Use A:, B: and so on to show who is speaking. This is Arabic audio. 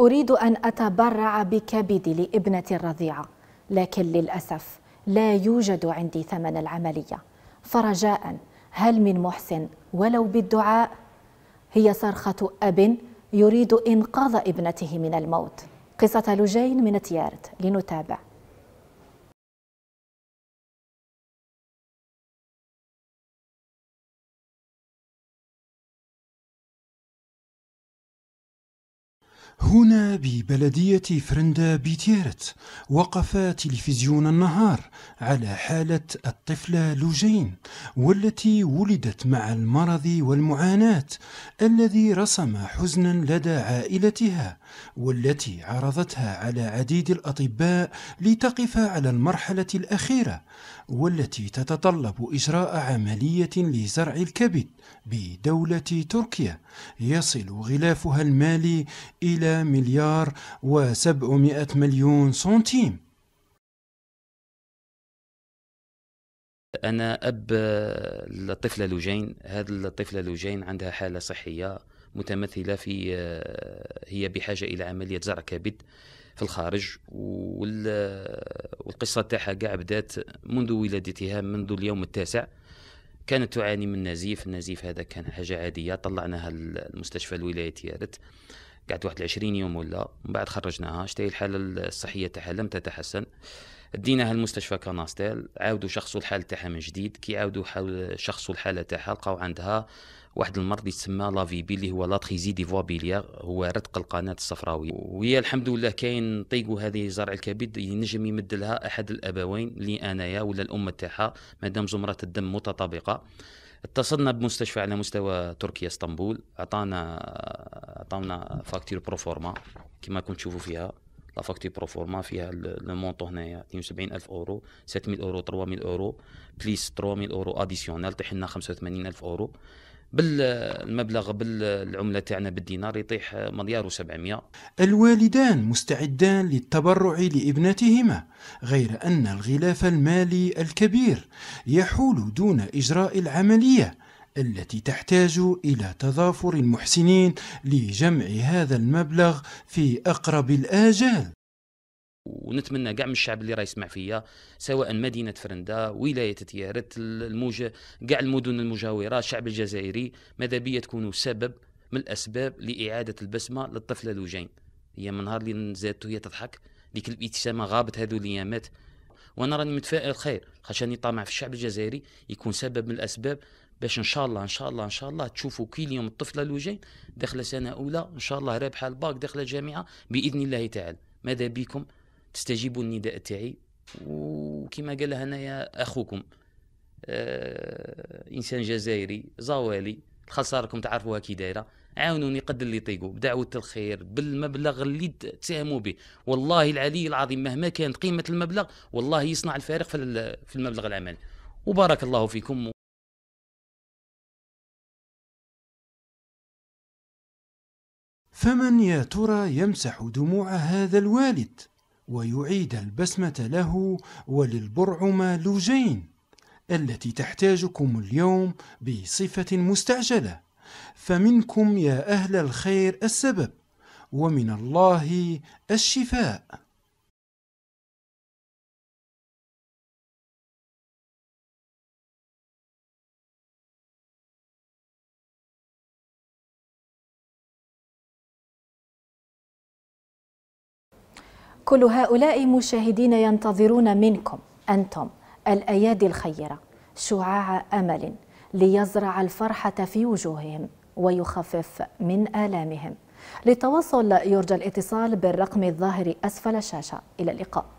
A: أريد أن أتبرع بكبدي لابنتي الرضيعة لكن للأسف لا يوجد عندي ثمن العملية فرجاء هل من محسن ولو بالدعاء هي صرخة أب يريد إنقاذ ابنته من الموت قصة لجين من تيارت لنتابع
B: هنا ببلدية فرندا بيتيرت وقف تلفزيون
C: النهار على حالة الطفلة لوجين والتي ولدت مع المرض والمعاناة الذي رسم حزنا لدى عائلتها والتي عرضتها على عديد الأطباء لتقف على المرحلة الأخيرة والتي تتطلب إجراء عملية لزرع الكبد بدولة تركيا يصل غلافها المالي إلى مليار مليار وسبعمائة مليون سنتيم
D: أنا أب لطفلة لوجين هذه الطفلة لوجين عندها حالة صحية متمثلة في هي بحاجة إلى عملية زرع كبد في الخارج والقصة تاعها كاع بدات منذ ولادتها منذ اليوم التاسع كانت تعاني من نزيف النزيف هذا كان حاجة عادية طلعناها المستشفى الولاية يارت قعدت 21 يوم ولا من بعد خرجناها اشتهي الحالة الصحية تاعها لم تتحسن ديناها المستشفى كناستيل عاودوا شخصوا الحالة تاعها من جديد كي عاودوا شخصوا الحالة تاعها لقاو عندها واحد المرض يسمى لافيبي اللي هو لاتريزي دي فوا هو رتق القناة الصفراوية وهي الحمد لله كاين طيقو هذه زرع الكبد ينجم يمدلها أحد الأبوين لي أنايا ولا الأم تاعها مادام زمرة الدم متطابقة اتصلنا بمستشفى على مستوى تركيا اسطنبول اعطانا اعطانا فاكتير بروفورما كما كنت تشوفوا فيها لا فاكتي برو فورما فيها لو مونطو هنايا 72000 اورو 700 اورو 300 اورو بليس 300 اورو اديسيونال طيح لنا 85000 اورو بالمبلغ بالعمله تاعنا بالدينار يطيح مليار و700
C: الوالدان مستعدان للتبرع لابنتهما غير ان الغلاف المالي الكبير يحول دون اجراء العمليه التي تحتاج إلى تظافر المحسنين لجمع هذا المبلغ في أقرب الآجال
D: ونتمنى كاع من الشعب اللي راه يسمع فيا سواء مدينه فرندا ولايه تيارت الموجة كاع المدن المجاوره الشعب الجزائري ماذا بيا تكونوا سبب من الاسباب لاعاده البسمه للطفله لوجين هي من نهار اللي زادت هي تضحك ديك الابتسامه غابت هذو الايامات وانا راني متفائل خير خاطر طامع في الشعب الجزائري يكون سبب من الاسباب باش ان شاء الله ان شاء الله ان شاء الله تشوفوا كل يوم الطفله الوجين داخله سنه اولى ان شاء الله رابحه الباك داخله جامعه باذن الله تعالى ماذا بكم تستجيبوا النداء تاعي وكما قال هنايا اخوكم آه انسان جزائري زوالي الخلصه راكم تعرفوها كي دايره عاونوني قد اللي يطيقوا بدعوه الخير بالمبلغ اللي تساهموا به والله العلي العظيم مهما كانت قيمه المبلغ والله يصنع الفارق في المبلغ العملي وبارك الله فيكم
B: فمن يا ترى يمسح دموع هذا الوالد ويعيد البسمة له
C: وللبرعم لوجين التي تحتاجكم اليوم بصفة مستعجلة فمنكم يا أهل الخير السبب
B: ومن الله الشفاء
A: كل هؤلاء مشاهدين ينتظرون منكم أنتم الأيادي الخيرة شعاع أمل ليزرع الفرحة في وجوههم ويخفف من آلامهم للتواصل يرجى الاتصال بالرقم الظاهر أسفل الشاشة إلى اللقاء